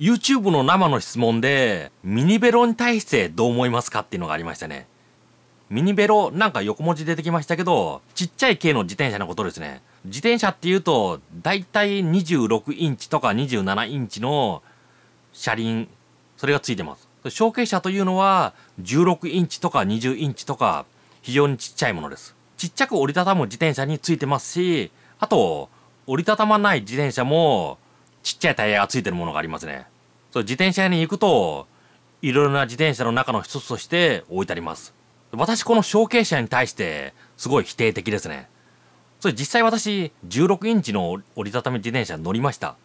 YouTube の生の質問で、ミニベロに対してどう思いますかっていうのがありましたね。ミニベロなんか横文字出てきましたけど、ちっちゃい系の自転車のことですね。自転車っていうと、だいたい26インチとか27インチの車輪、それがついてます。小径車というのは、16インチとか20インチとか、非常にちっちゃいものです。ちっちゃく折りたたむ自転車についてますし、あと、折りたたまない自転車も、ちっちゃいタイヤがついてるものがありますね。そう自転車屋に行くと、いろいろな自転車の中の一つとして置いてあります。私この小径車に対してすごい否定的ですね。それ実際私16インチの折りたたみ自転車に乗りました。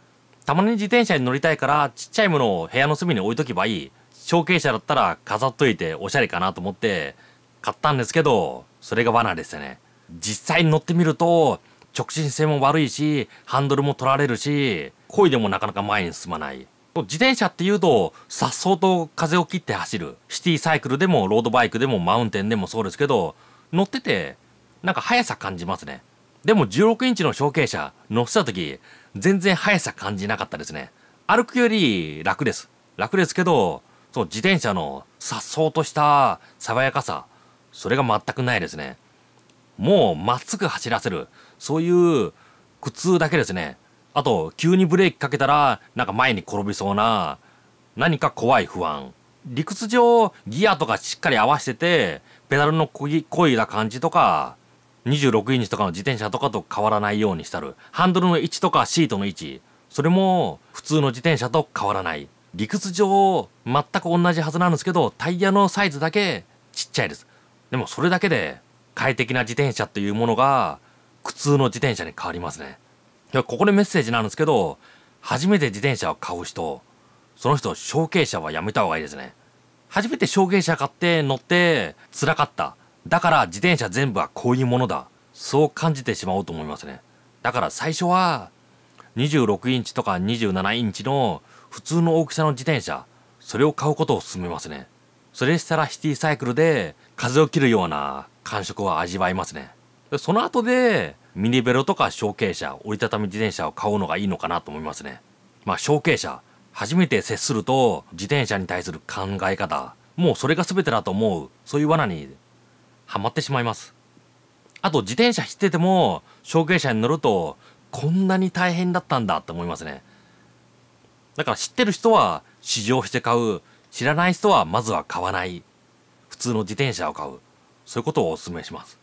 たまに自転車に乗りたいからちっちゃいものを部屋の隅に置いとけばいい。小径車だったら飾っといておしゃれかなと思って買ったんですけど、それが罠でしたね。実際に乗ってみると直進性も悪いし、ハンドルも取られるし、漕いでもなかなか前に進まない自転車っていうと颯爽と風を切って走るシティサイクルでもロードバイクでもマウンテンでもそうですけど乗っててなんか速さ感じますねでも16インチの小径車乗せた時全然速さ感じなかったですね歩くより楽です楽ですけどそう自転車の颯爽とした爽やかさそれが全くないですねもうまっすぐ走らせるそういう苦痛だけですねあと、急にブレーキかけたら、なんか前に転びそうな、何か怖い不安。理屈上、ギアとかしっかり合わせて、て、ペダルのこぎ、こいだ感じとか、26インチとかの自転車とかと変わらないようにしたる。ハンドルの位置とかシートの位置、それも普通の自転車と変わらない。理屈上、全く同じはずなんですけど、タイヤのサイズだけちっちゃいです。でもそれだけで、快適な自転車というものが、苦痛の自転車に変わりますね。いやここでメッセージなんですけど初めて自転車を買う人その人証券車はやめた方がいいですね初めて証券車買って乗って辛かっただから自転車全部はこういうものだそう感じてしまおうと思いますねだから最初は26インチとか27インチの普通の大きさの自転車それを買うことを勧めますねそれしたらシティサイクルで風を切るような感触を味わいますねその後でミニベロとか小径車折りたたみ自転車を買うのがいいのかなと思いますねまあ小径車初めて接すると自転車に対する考え方もうそれが全てだと思うそういう罠にはまってしまいますあと自転車知ってても小径車に乗るとこんなに大変だったんだって思いますねだから知ってる人は試乗して買う知らない人はまずは買わない普通の自転車を買うそういうことをお勧めします